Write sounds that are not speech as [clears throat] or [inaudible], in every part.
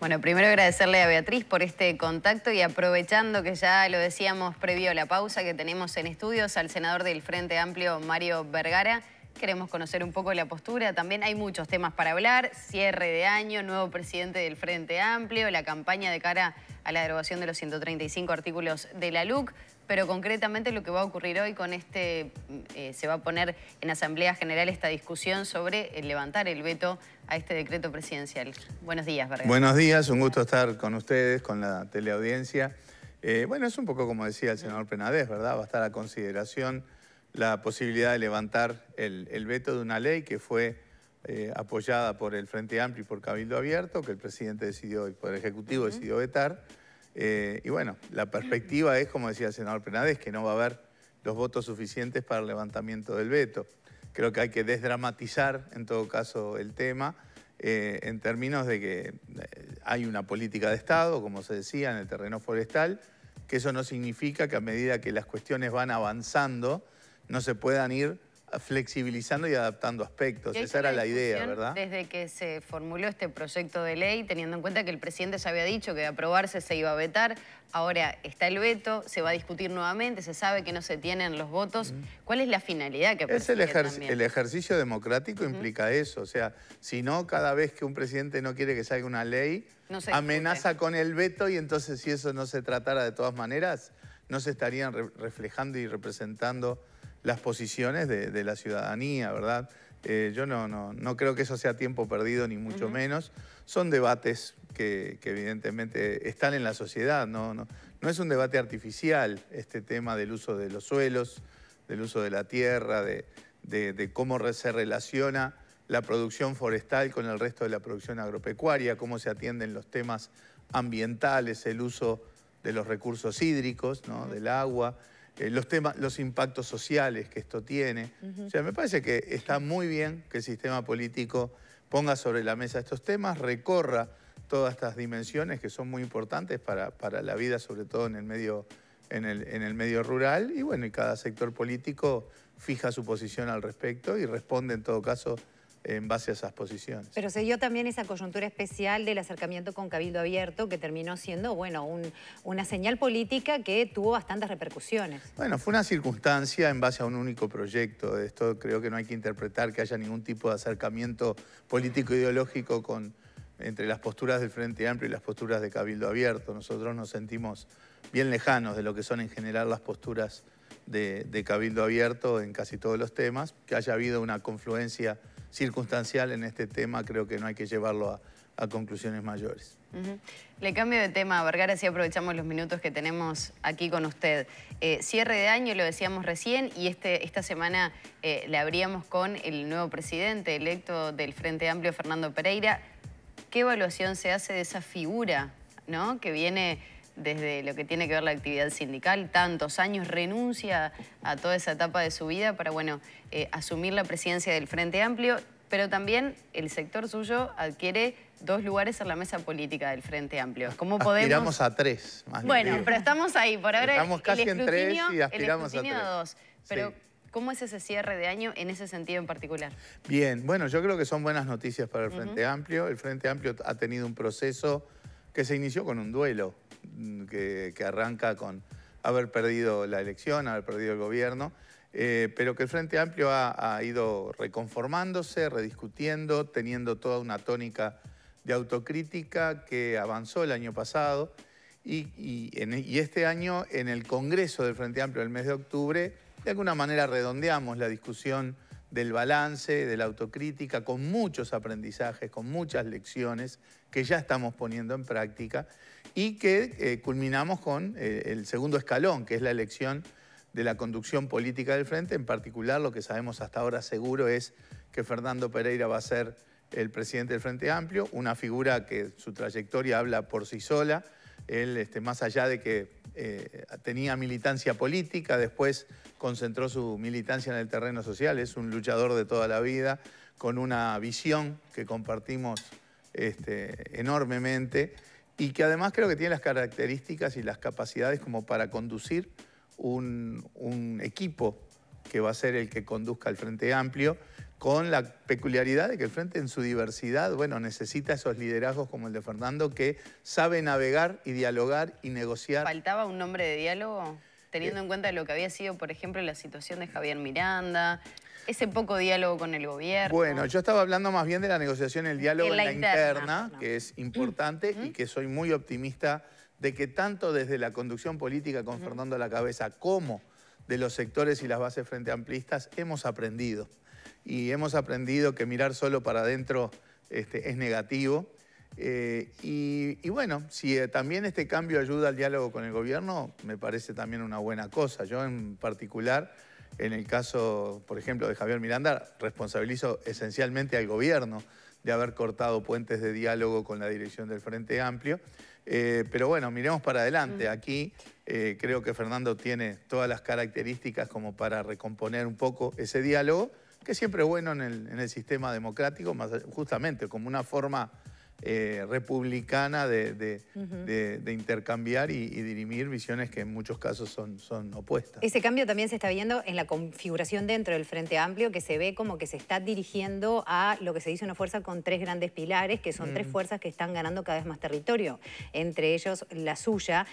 Bueno, primero agradecerle a Beatriz por este contacto y aprovechando que ya lo decíamos previo a la pausa que tenemos en estudios al senador del Frente Amplio, Mario Vergara. Queremos conocer un poco la postura. También hay muchos temas para hablar. Cierre de año, nuevo presidente del Frente Amplio, la campaña de cara a la derogación de los 135 artículos de la LUC. Pero concretamente lo que va a ocurrir hoy con este... Eh, se va a poner en Asamblea General esta discusión sobre levantar el veto a este decreto presidencial. Buenos días, Vargas. Buenos días, un gusto estar con ustedes, con la teleaudiencia. Eh, bueno, es un poco como decía el senador Penades, ¿verdad? Va a estar a consideración la posibilidad de levantar el, veto de una ley que fue eh, apoyada por el Frente Amplio y por Cabildo Abierto, que el presidente decidió, el Ejecutivo decidió vetar. Eh, y bueno, la perspectiva es, como decía el senador Penades, que no va a haber los votos suficientes para el levantamiento del veto creo que hay que desdramatizar en todo caso el tema. Eh, en términos de que eh, hay una política de Estado, como se decía, en el terreno forestal, que eso no significa que a medida que las cuestiones van avanzando, no se puedan ir flexibilizando y adaptando aspectos. Esa era la idea, ¿verdad? Desde que se formuló este proyecto de ley, teniendo en cuenta que el presidente ya había dicho que de aprobarse se iba a vetar, ahora está el veto, se va a discutir nuevamente, se sabe que no se tienen los votos. ¿Cuál es la finalidad que es el, el ejercicio democrático implica eso, o sea, si no, cada vez que un presidente no quiere que salga una ley, amenaza con el veto y entonces si eso no se tratara de todas maneras, no se estarían reflejando y representando las posiciones de, la ciudadanía, ¿verdad? Eh, yo no, no, no, creo que eso sea tiempo perdido, ni mucho menos. Son debates que, evidentemente están en la sociedad, no, no, no es un debate artificial este tema del uso de los suelos, del uso de la tierra, de, de cómo se relaciona la producción forestal con el resto de la producción agropecuaria, cómo se atienden los temas ambientales, el uso de los recursos hídricos, ¿no? del agua, eh, los temas, los impactos sociales que esto tiene. O sea, me parece que está muy bien que el sistema político ponga sobre la mesa estos temas, recorra todas estas dimensiones que son muy importantes para, la vida, sobre todo en el medio en el, en el, medio rural y bueno, y cada sector político fija su posición al respecto y responde en todo caso en base a esas posiciones. Pero se dio también esa coyuntura especial del acercamiento con Cabildo Abierto que terminó siendo, bueno, una señal política que tuvo bastantes repercusiones. Bueno, fue una circunstancia en base a un único proyecto. esto creo que no hay que interpretar que haya ningún tipo de acercamiento político-ideológico con, entre las posturas del Frente Amplio y las posturas de Cabildo Abierto. Nosotros nos sentimos bien lejanos de lo que son en general las posturas de, de Cabildo Abierto en casi todos los temas. Que haya habido una confluencia circunstancial en este tema, creo que no hay que llevarlo a, conclusiones mayores. Le cambio de tema, Vergara, si aprovechamos los minutos que tenemos aquí con usted. Eh, cierre de año, lo decíamos recién, y este, esta semana eh, la abríamos con el nuevo presidente electo del Frente Amplio, Fernando Pereira. ¿Qué evaluación se hace de esa figura ¿no? que viene desde lo que tiene que ver la actividad sindical, tantos años, renuncia a toda esa etapa de su vida para, bueno, eh, asumir la presidencia del Frente Amplio, pero también el sector suyo adquiere dos lugares en la mesa política del Frente Amplio. ¿Cómo podemos...? Aspiramos a tres. Más bueno, pero estamos ahí. Por ahora estamos casi en tres y aspiramos a tres. dos. Pero, ¿cómo es ese cierre de año en ese sentido en particular? Bien, bueno, yo creo que son buenas noticias para el Frente Amplio. El Frente Amplio ha tenido un proceso que se inició con un duelo. Mm, que, arranca con haber perdido la elección, haber perdido el gobierno, eh, pero que el Frente Amplio ha, ido reconformándose, rediscutiendo, teniendo toda una tónica de autocrítica que avanzó el año pasado y este año en el Congreso del Frente Amplio del mes de octubre, de alguna manera redondeamos la discusión del balance, de la autocrítica, con muchos aprendizajes, con muchas lecciones que ya estamos poniendo en práctica y que eh, culminamos con eh, el segundo escalón, que es la elección de la conducción política del frente. En particular, lo que sabemos hasta ahora seguro es que Fernando Pereira va a ser el presidente del Frente Amplio, una figura que su trayectoria habla por sí sola él, este, más allá de que eh, tenía militancia política, después concentró su militancia en el terreno social, es un luchador de toda la vida, con una visión que compartimos este, enormemente y que además creo que tiene las características y las capacidades como para conducir un, un equipo que va a ser el que conduzca al Frente Amplio con la peculiaridad de que el Frente en su diversidad, bueno, necesita esos liderazgos como el de Fernando que sabe navegar y dialogar y negociar. ¿Faltaba un nombre de diálogo? Teniendo eh. en cuenta lo que había sido, por ejemplo, la situación de Javier Miranda, ese poco diálogo con el gobierno. Bueno, yo estaba hablando más bien de la negociación, el diálogo en la, interna, que es importante y que soy muy optimista de que tanto desde la conducción política con Fernando a la cabeza como de los sectores y las bases frente amplistas hemos aprendido y hemos aprendido que mirar solo para adentro este, es negativo. Eh, y, bueno, si eh, también este cambio ayuda al diálogo con el gobierno, me parece también una buena cosa. Yo en particular, en el caso, por ejemplo, de Javier Miranda, responsabilizo esencialmente al gobierno de haber cortado puentes de diálogo con la dirección del Frente Amplio. Eh, pero bueno, miremos para adelante. Mm. Aquí creo que Fernando tiene todas las características como para recomponer un poco ese diálogo que siempre es bueno en el, sistema democrático, justamente como una forma eh, republicana de, intercambiar y, dirimir visiones que en muchos casos son, opuestas. Ese cambio también se está viendo en la configuración dentro del Frente Amplio, que se ve como que se está dirigiendo a lo que se dice una fuerza con tres grandes pilares, que son tres mm. fuerzas que están ganando cada vez más territorio, entre ellos la suya.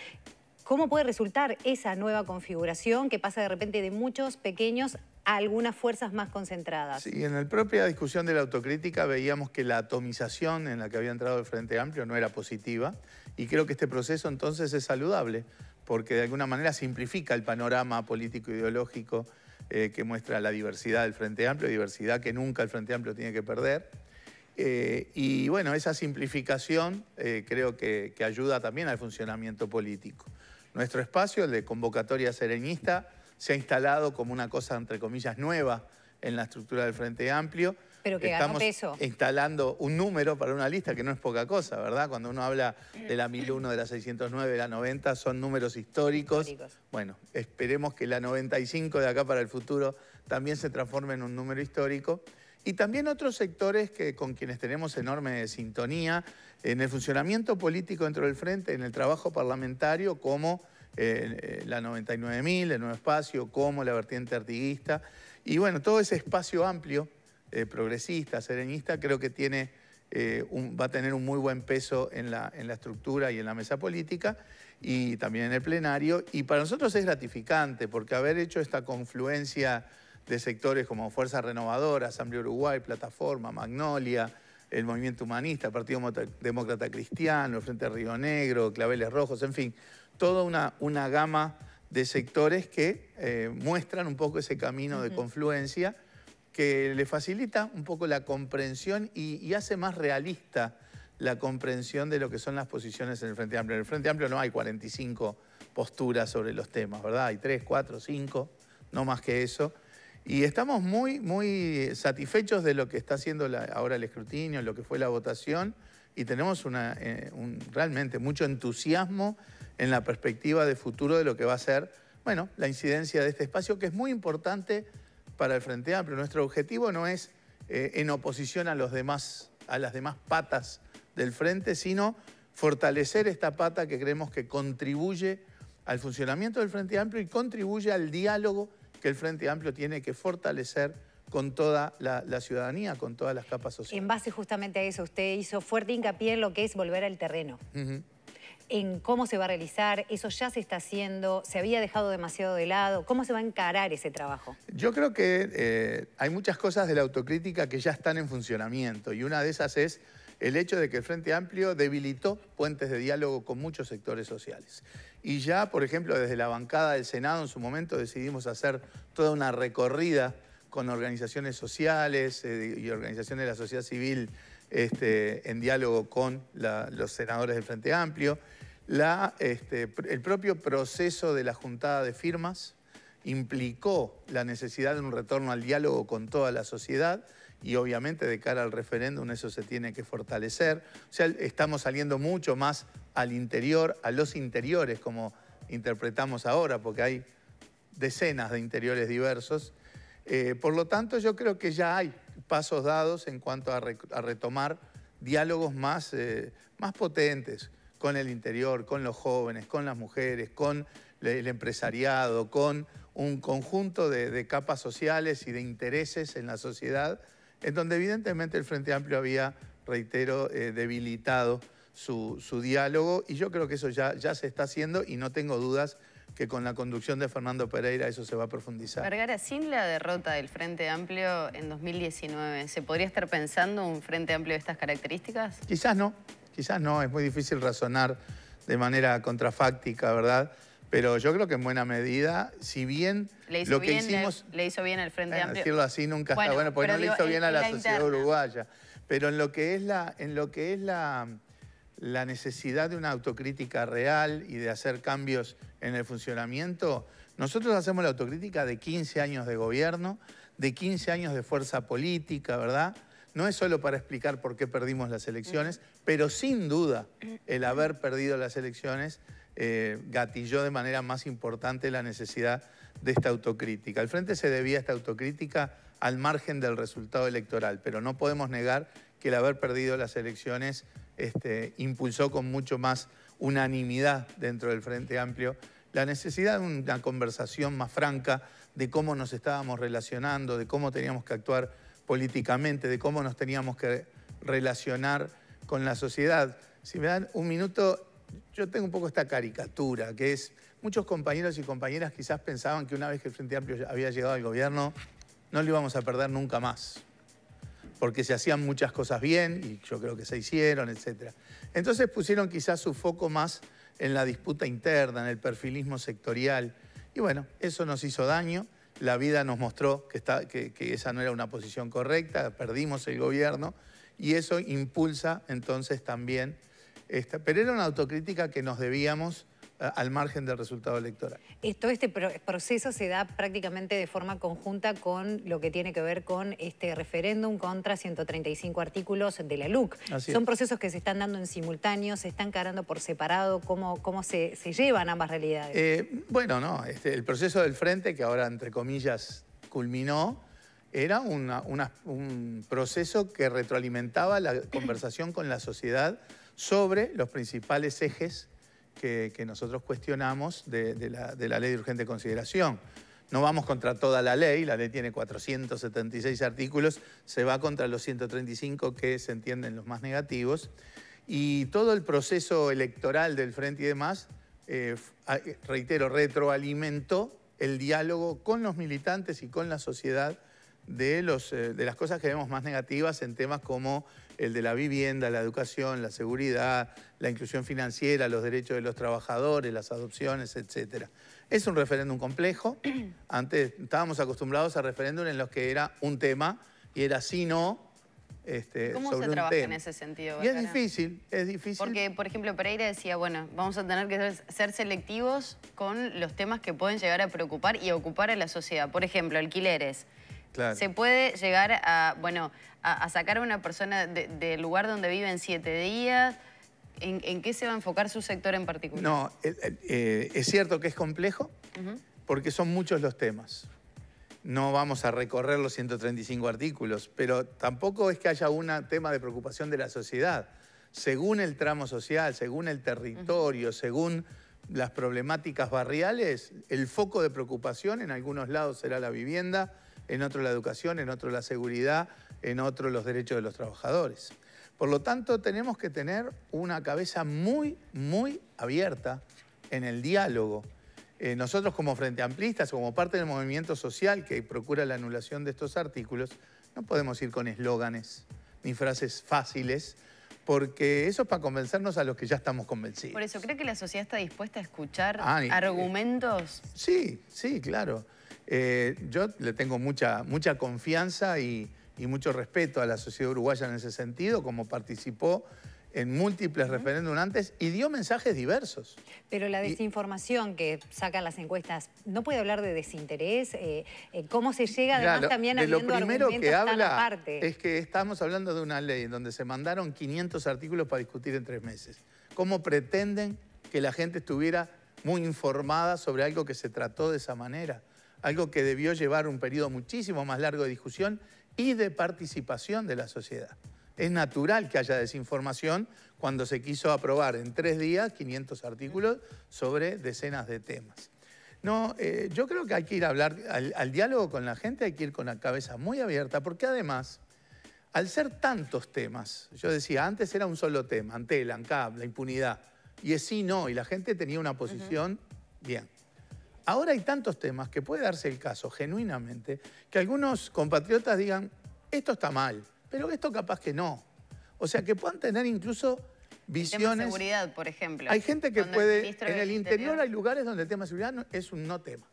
¿Cómo puede resultar esa nueva configuración que pasa de repente de muchos pequeños a algunas fuerzas más concentradas. Sí, en la propia discusión de la autocrítica veíamos que la atomización en la que había entrado el Frente Amplio no era positiva y creo que este proceso entonces es saludable porque de alguna manera simplifica el panorama político-ideológico eh, que muestra la diversidad del Frente Amplio, diversidad que nunca el Frente Amplio tiene que perder. Eh, y bueno, esa simplificación eh, creo que, ayuda también al funcionamiento político. Nuestro espacio, el de convocatoria serenista se ha instalado como una cosa, entre comillas, nueva en la estructura del Frente Amplio. Pero que Estamos peso. instalando un número para una lista que no es poca cosa, ¿verdad? Cuando uno habla de la 1001, de la 609, de la 90, son números históricos. Bueno, esperemos que la 95 de acá para el futuro también se transforme en un número histórico. Y también otros sectores que, con quienes tenemos enorme sintonía en el funcionamiento político dentro del frente, en el trabajo parlamentario, como eh, eh, la 99.000, el Nuevo Espacio, como la vertiente artiguista. Y bueno, todo ese espacio amplio, eh, progresista, serenista, creo que tiene, va a tener un muy buen peso en la, en la estructura y en la mesa política y también en el plenario. Y para nosotros es gratificante porque haber hecho esta confluencia de sectores como Fuerza Renovadora, Asamblea Uruguay, Plataforma, Magnolia, el movimiento humanista, el Partido Demócrata Cristiano, el Frente Río Negro, Claveles Rojos, en fin, toda una, una gama de sectores que eh, muestran un poco ese camino de confluencia que le facilita un poco la comprensión y, hace más realista la comprensión de lo que son las posiciones en el Frente Amplio. En el Frente Amplio no hay 45 posturas sobre los temas, ¿verdad? Hay tres, cuatro, cinco, no más que eso. Y estamos muy, muy eh, satisfechos de lo que está haciendo ahora el escrutinio, lo que fue la votación, y tenemos eh, realmente mucho entusiasmo en la perspectiva de futuro de lo que va a ser, bueno, la incidencia de este espacio, que es muy importante para el Frente Amplio. Nuestro objetivo no es eh, en oposición a, los demás, a las demás patas del Frente, sino fortalecer esta pata que creemos que contribuye al funcionamiento del Frente Amplio y contribuye al diálogo que el Frente Amplio tiene que fortalecer con toda la, ciudadanía, con todas las capas sociales. En base justamente a eso, usted hizo fuerte hincapié en lo que es volver al terreno. En cómo se va a realizar, eso ya se está haciendo, se había dejado demasiado de lado, ¿cómo se va a encarar ese trabajo? Yo creo que eh, hay muchas cosas de la autocrítica que ya están en funcionamiento y una de esas es el hecho de que el Frente Amplio debilitó puentes de diálogo con muchos sectores sociales. Y ya, por ejemplo, desde la bancada del Senado en su momento decidimos hacer toda una recorrida con organizaciones sociales eh, y organizaciones de la sociedad civil este, en diálogo con los senadores del Frente Amplio. Este, el propio proceso de la juntada de firmas implicó la necesidad de un retorno al diálogo con toda la sociedad y obviamente de cara al referéndum eso se tiene que fortalecer. O sea, estamos saliendo mucho más al interior, a los interiores, como interpretamos ahora, porque hay decenas de interiores diversos. Eh, por lo tanto, yo creo que ya hay pasos dados en cuanto a, retomar diálogos más, eh, más potentes con el interior, con los jóvenes, con las mujeres, con el empresariado, con un conjunto de capas sociales y de intereses en la sociedad en donde evidentemente el Frente Amplio había, reitero, eh, debilitado su, diálogo y yo creo que eso ya, ya se está haciendo y no tengo dudas que con la conducción de Fernando Pereira eso se va a profundizar. Vergara, sin la derrota del Frente Amplio en 2019, ¿se podría estar pensando un Frente Amplio de estas características? Quizás no, quizás no, es muy difícil razonar de manera contrafáctica, ¿verdad?, pero yo creo que en buena medida, si bien lo que hicimos... Le, hizo bien al Frente Amplio. Decirlo así nunca está bueno, porque no le hizo bien a la, sociedad uruguaya. Pero en lo que es la... En lo que es la la necesidad de una autocrítica real y de hacer cambios en el funcionamiento, nosotros hacemos la autocrítica de 15 años de gobierno, de 15 años de fuerza política, ¿verdad? No es solo para explicar por qué perdimos las elecciones, pero sin duda el haber perdido las elecciones eh, gatilló de manera más importante la necesidad de esta autocrítica. El Frente se debía a esta autocrítica al margen del resultado electoral, pero no podemos negar que el haber perdido las elecciones este, impulsó con mucho más unanimidad dentro del Frente Amplio la necesidad de una conversación más franca de cómo nos estábamos relacionando, de cómo teníamos que actuar políticamente, de cómo nos teníamos que relacionar con la sociedad. Si me dan un minuto, yo tengo un poco esta caricatura, que es, muchos compañeros y compañeras quizás pensaban que una vez que el Frente Amplio había llegado al gobierno, no lo íbamos a perder nunca más, porque se hacían muchas cosas bien, y yo creo que se hicieron, etc. Entonces pusieron quizás su foco más en la disputa interna, en el perfilismo sectorial, y bueno, eso nos hizo daño, la vida nos mostró que, que esa no era una posición correcta, perdimos el gobierno, y eso impulsa entonces también pero era una autocrítica que nos debíamos eh, al margen del resultado electoral. este proceso se da prácticamente de forma conjunta con lo que tiene que ver con este referéndum contra 135 artículos de la LUC. Son procesos que se están dando en simultáneo, se están cargando por separado, ¿cómo, se, llevan ambas realidades? Eh, bueno, no, este, el proceso del frente, que ahora entre comillas culminó, era un proceso que retroalimentaba la conversación con la sociedad sobre los principales ejes que, nosotros cuestionamos de, la, ley de urgente consideración. No vamos contra toda la ley, la ley tiene 476 artículos, se va contra los 135 que se entienden los más negativos. Y todo el proceso electoral del Frente y demás, eh, reitero, retroalimentó el diálogo con los militantes y con la sociedad de, los, eh, de las cosas que vemos más negativas en temas como el de la vivienda, la educación, la seguridad, la inclusión financiera, los derechos de los trabajadores, las adopciones, etc. Es un referéndum complejo. [clears throat] Antes estábamos acostumbrados a referéndum en los que era un tema y era sí, no, este, ¿Cómo se trabaja en ese sentido? Y es difícil, es difícil. Porque, por ejemplo, Pereira decía, bueno, vamos a tener que ser, ser selectivos con los temas que pueden llegar a preocupar y ocupar a la sociedad. Por ejemplo, alquileres. Se puede llegar a, bueno, a, sacar a una persona del lugar donde vive en siete días. ¿En, qué se va a enfocar su sector en particular? No, eh, es cierto que es complejo porque son muchos los temas. No vamos a recorrer los 135 artículos, pero tampoco es que haya un tema de preocupación de la sociedad. Según el tramo social, según el territorio, según las problemáticas barriales, el foco de preocupación en algunos lados será la vivienda, en otro la educación, en otro la seguridad, en otro los derechos de los trabajadores. Por lo tanto, tenemos que tener una cabeza muy, muy abierta en el diálogo. Eh, nosotros como Frente Amplistas, como parte del movimiento social que procura la anulación de estos artículos, no podemos ir con eslóganes ni frases fáciles, porque eso es para convencernos a los que ya estamos convencidos. Por eso, ¿cree que la sociedad está dispuesta a escuchar ah, argumentos? sí, sí, claro. Eh, yo le tengo mucha, mucha confianza y, mucho respeto a la sociedad uruguaya en ese sentido, como participó en múltiples referéndum antes y dio mensajes diversos. Pero la desinformación que sacan las encuestas, ¿no puede hablar de desinterés? Eh, eh, ¿Cómo se llega además también a lo primero que habla es que estamos hablando de una ley en donde se mandaron 500 artículos para discutir en tres meses. ¿Cómo pretenden que la gente estuviera muy informada sobre algo que se trató de esa manera? algo que debió llevar un periodo muchísimo más largo de discusión y de participación de la sociedad. Es natural que haya desinformación cuando se quiso aprobar en tres días 500 artículos sobre decenas de temas. No, eh, yo creo que hay que ir a hablar al, diálogo con la gente, hay que ir con la cabeza muy abierta, porque además, al ser tantos temas, yo decía, antes era un solo tema, Antel, Ancab, la impunidad, y es sí, no, y la gente tenía una posición bien. Ahora hay tantos temas que puede darse el caso, genuinamente, que algunos compatriotas digan, esto está mal, pero esto capaz que no. O sea, que puedan tener incluso visiones... de seguridad, por ejemplo. Hay gente que puede... en el interior, hay lugares donde el tema de seguridad es un no tema.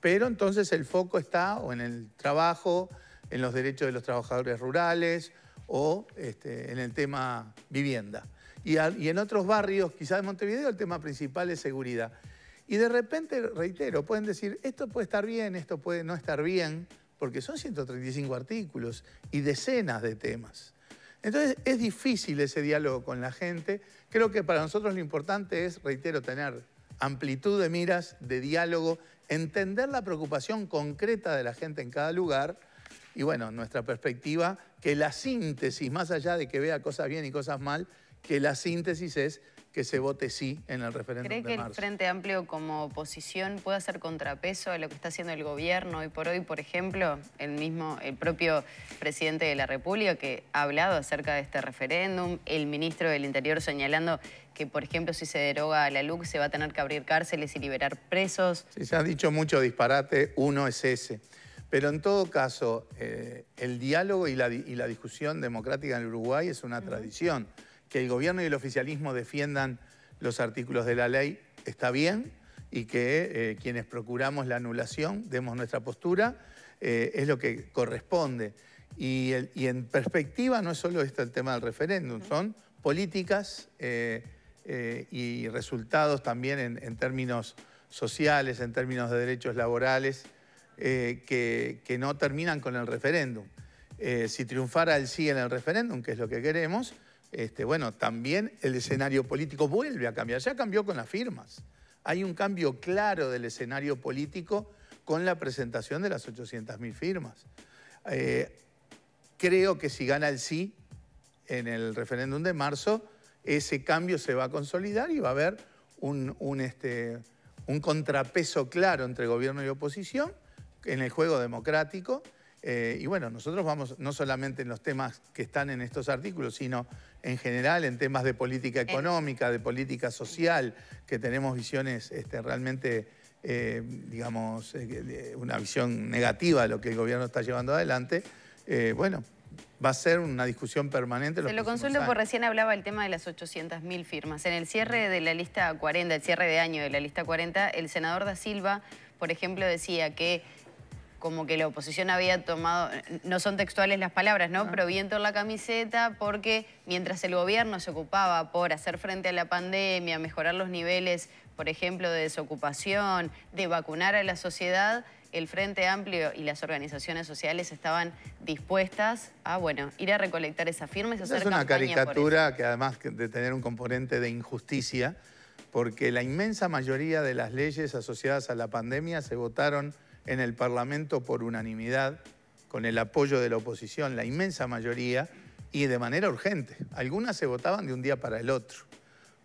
Pero entonces el foco está o en el trabajo, en los derechos de los trabajadores rurales o este, en el tema vivienda. Y, en otros barrios, quizás de Montevideo, el tema principal es seguridad. Y de repente, reitero, pueden decir, esto puede estar bien, esto puede no estar bien, porque son 135 artículos y decenas de temas. Entonces es difícil ese diálogo con la gente. Creo que para nosotros lo importante es, reitero, tener amplitud de miras, de diálogo, entender la preocupación concreta de la gente en cada lugar y bueno, nuestra perspectiva, que la síntesis, más allá de que vea cosas bien y cosas mal, que la síntesis es que se vote sí en el referéndum ¿Cree que el Frente Amplio como oposición puede hacer contrapeso a lo que está haciendo el gobierno Y por hoy? Por ejemplo, el mismo, el propio presidente de la República que ha hablado acerca de este referéndum, el ministro del Interior señalando que, por ejemplo, si se deroga la LUC se va a tener que abrir cárceles y liberar presos. Sí, se ha dicho mucho disparate, uno es ese. Pero en todo caso, eh, el diálogo y la, discusión democrática en el Uruguay es una tradición que el gobierno y el oficialismo defiendan los artículos de la ley está bien y que eh, quienes procuramos la anulación demos nuestra postura, eh, es lo que corresponde. Y, en perspectiva no es solo este el tema del referéndum, son políticas eh, y resultados también en, términos sociales, en términos de derechos laborales, que, que, no terminan con el referéndum. si triunfara el sí en el referéndum, que es lo que queremos, este, bueno, también el escenario político vuelve a cambiar. Ya cambió con las firmas. Hay un cambio claro del escenario político con la presentación de las 800.000 firmas. Eh, creo que si gana el sí en el referéndum de marzo, ese cambio se va a consolidar y va a haber un este, contrapeso claro entre gobierno y oposición en el juego democrático eh, y bueno, nosotros vamos no solamente en los temas que están en estos artículos, sino en general en temas de política eh. económica, de política social, que tenemos visiones este, realmente, eh, digamos, una visión negativa de lo que el gobierno está llevando adelante. bueno, va a ser una discusión permanente. lo consulto recién hablaba el tema de las 800.000 firmas. En el cierre de la lista 40, el cierre de año de la lista 40, el senador Da Silva, por ejemplo, decía que como que la oposición había tomado, no son textuales las palabras, ¿no? Pero viento en la camiseta porque mientras el gobierno se ocupaba por hacer frente a la pandemia, mejorar los niveles, por ejemplo, de desocupación, de vacunar a la sociedad, el Frente Amplio y las organizaciones sociales estaban dispuestas a, bueno, ir a recolectar esas firmas y Es una caricatura que además de tener un componente de injusticia, porque la inmensa mayoría de las leyes asociadas a la pandemia se votaron en el Parlamento por unanimidad, con el apoyo de la oposición, la inmensa mayoría, y de manera urgente. Algunas se votaban de un día para el otro.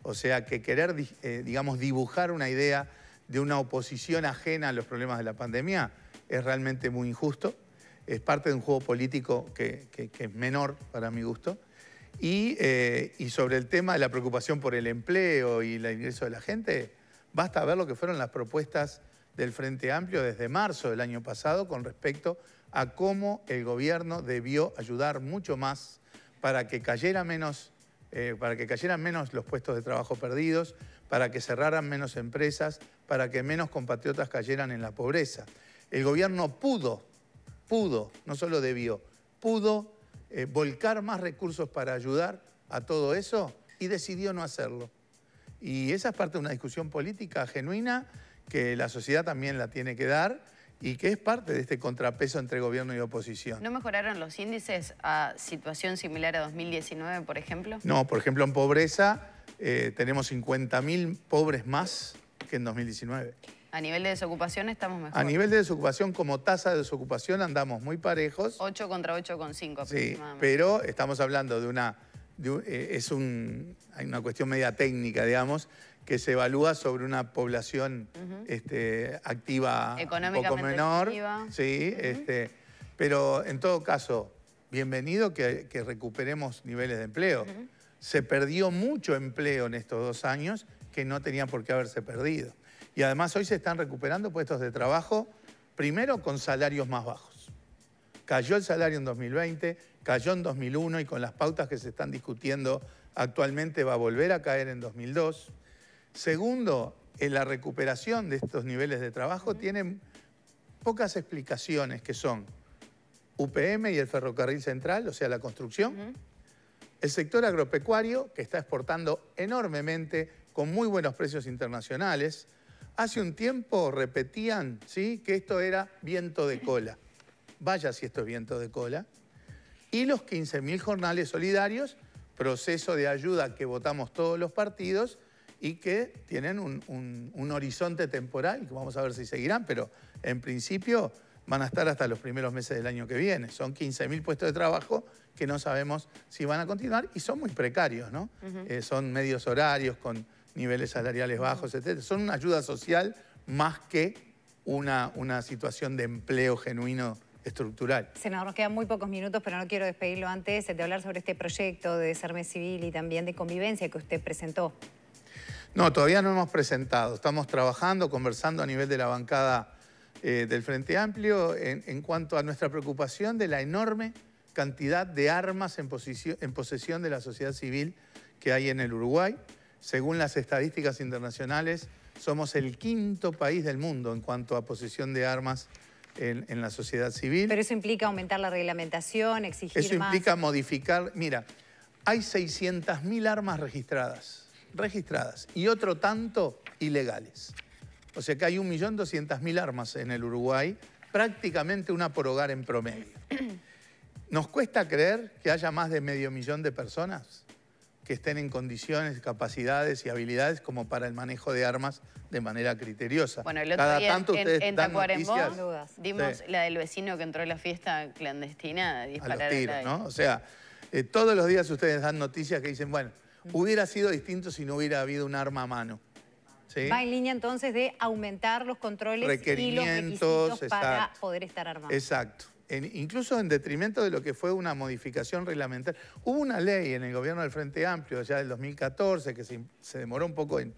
O sea que querer, eh, digamos, dibujar una idea de una oposición ajena a los problemas de la pandemia es realmente muy injusto. Es parte de un juego político que, es menor para mi gusto. Eh, y, sobre el tema de la preocupación por el empleo y el ingreso de la gente, basta ver lo que fueron las propuestas del Frente Amplio desde marzo del año pasado con respecto a cómo el gobierno debió ayudar mucho más para que, cayera eh, para que cayeran menos los puestos de trabajo perdidos, para que cerraran menos empresas, para que menos compatriotas cayeran en la pobreza. El gobierno pudo, pudo, no solo debió, pudo eh, volcar más recursos para ayudar a todo eso y decidió no hacerlo. Y esa es parte de una discusión política genuina que la sociedad también la tiene que dar y que es parte de este contrapeso entre gobierno y oposición. ¿No mejoraron los índices a situación similar a 2019, por ejemplo? No, por ejemplo, en pobreza eh, tenemos 50.000 pobres más que en 2019. A nivel de desocupación estamos mejor. A nivel de desocupación, como tasa de desocupación, andamos muy parejos. 8 contra 8,5 Sí, pero estamos hablando de una... Eh, es un, hay una cuestión media técnica, digamos, que se evalúa sobre una población este, activa un poco menor. Sí, este, pero en todo caso, bienvenido que, recuperemos niveles de empleo. Se perdió mucho empleo en estos dos años que no tenía por qué haberse perdido. Y además hoy se están recuperando puestos de trabajo, primero con salarios más bajos. Cayó el salario en 2020, cayó en 2001 y con las pautas que se están discutiendo actualmente va a volver a caer en 2002. Segundo, en la recuperación de estos niveles de trabajo tienen pocas explicaciones que son UPM y el ferrocarril central, o sea, la construcción, el sector agropecuario, que está exportando enormemente con muy buenos precios internacionales. Hace un tiempo repetían ¿sí? que esto era viento de cola. Vaya si esto es viento de cola. Y los 15.000 jornales solidarios, proceso de ayuda que votamos todos los partidos, y que tienen un, horizonte temporal, que vamos a ver si seguirán, pero en principio van a estar hasta los primeros meses del año que viene. Son 15.000 puestos de trabajo que no sabemos si van a continuar y son muy precarios, ¿no? Eh, son medios horarios con niveles salariales bajos, etc. Son una ayuda social más que una, una situación de empleo genuino estructural. Senador, nos quedan muy pocos minutos, pero no quiero despedirlo antes de hablar sobre este proyecto de desarme civil y también de convivencia que usted presentó. No, todavía no hemos presentado. Estamos trabajando, conversando a nivel de la bancada eh, del Frente Amplio en, cuanto a nuestra preocupación de la enorme cantidad de armas en, posesión de la sociedad civil que hay en el Uruguay. Según las estadísticas internacionales, somos el quinto país del mundo en cuanto a posesión de armas en, la sociedad civil. Pero eso implica aumentar la reglamentación, exigir más. Eso implica modificar... Mira, hay 600.000 armas registradas registradas y otro tanto ilegales. O sea que hay 1.200.000 armas en el Uruguay, prácticamente una por hogar en promedio. [clears throat] ¿Nos cuesta creer que haya más de medio millón de personas que estén en condiciones, capacidades y habilidades como para el manejo de armas de manera criteriosa? Bueno, el otro día en, dimos la del vecino que entró a la fiesta clandestina a disparar ¿no? O sea, eh, todos los días ustedes dan noticias que dicen, bueno, Hubiera sido distinto si no hubiera habido un arma a mano. Va en línea entonces de aumentar los controles y los requisitos para poder estar armado. Exacto. incluso en detrimento de lo que fue una modificación reglamentaria. Hubo una ley en el gobierno del Frente Amplio, allá del 2014, que se, demoró un poco en,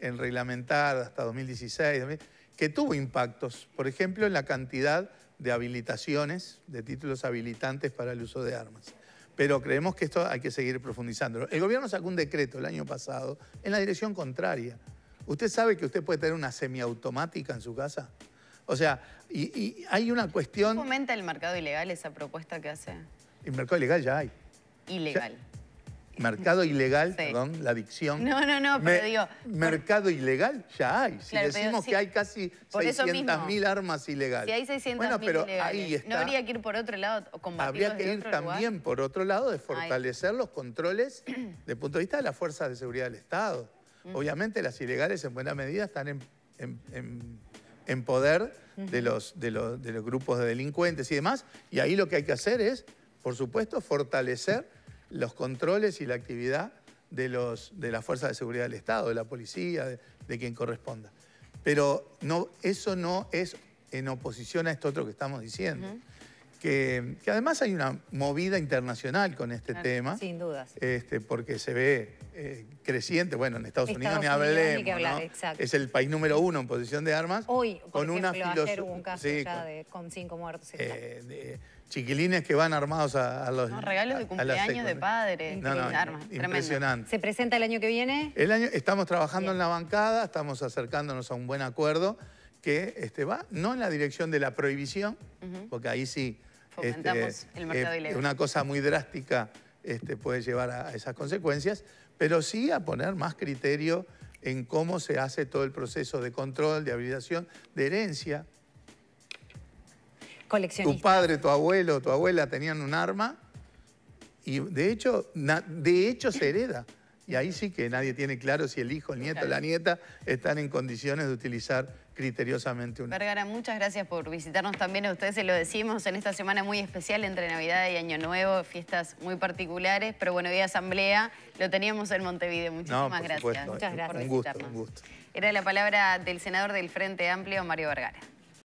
reglamentar hasta 2016 que tuvo impactos, por ejemplo, en la cantidad de habilitaciones, de títulos habilitantes para el uso de armas pero creemos que esto hay que seguir profundizándolo. El gobierno sacó un decreto el año pasado en la dirección contraria. ¿Usted sabe que usted puede tener una semiautomática en su casa? O sea, y, hay una cuestión... ¿Cómo aumenta el mercado ilegal esa propuesta que hace? El mercado ilegal ya hay. Ilegal. Mercado [laughs] ilegal, perdón, la adicción. No, no, no, pero digo... Mercado ilegal ya hay. Si decimos que hay casi 600.000 armas ilegales. Si hay bueno, pero ahí está. ¿no habría que ir por otro lado Habría que ir también por otro lado de fortalecer los controles desde el punto de vista de las fuerzas de seguridad del Estado. Obviamente las ilegales en buena medida están en, poder de, los, de, los, de los grupos de delincuentes y demás. Y ahí lo que hay que hacer es, por supuesto, fortalecer los controles y la actividad de, los, de las fuerzas de seguridad del Estado, de la policía, de, quien corresponda. Pero no, eso no es en oposición a esto otro que estamos diciendo. que, que, además hay una movida internacional con este tema. Sin dudas. Este, porque se ve eh, creciente. Bueno, en Estados, Unidos ni hablemos. Es el país número uno en posición de armas. Hoy, con una con cinco muertos. Eh, chiquilines que van armados a, los... regalos de cumpleaños de padres. impresionante. ¿Se presenta el año que viene? El año, estamos trabajando en la bancada, estamos acercándonos a un buen acuerdo que este, va no en la dirección de la prohibición, porque ahí sí... Fomentamos este, el eh, Una cosa muy drástica este, puede llevar a esas consecuencias, pero sí a poner más criterio en cómo se hace todo el proceso de control, de habilitación, de herencia, tu padre, tu abuelo, tu abuela tenían un arma y de hecho, de hecho se hereda. Y ahí sí que nadie tiene claro si el hijo, el nieto, la nieta están en condiciones de utilizar criteriosamente un... Vergara, muchas gracias por visitarnos también. A ustedes se lo decimos en esta semana muy especial entre Navidad y Año Nuevo, fiestas muy particulares, pero bueno, día asamblea lo teníamos en Montevideo. Muchísimas gracias. Muchas gracias. por Era la palabra del senador del Frente Amplio, Mario Vergara.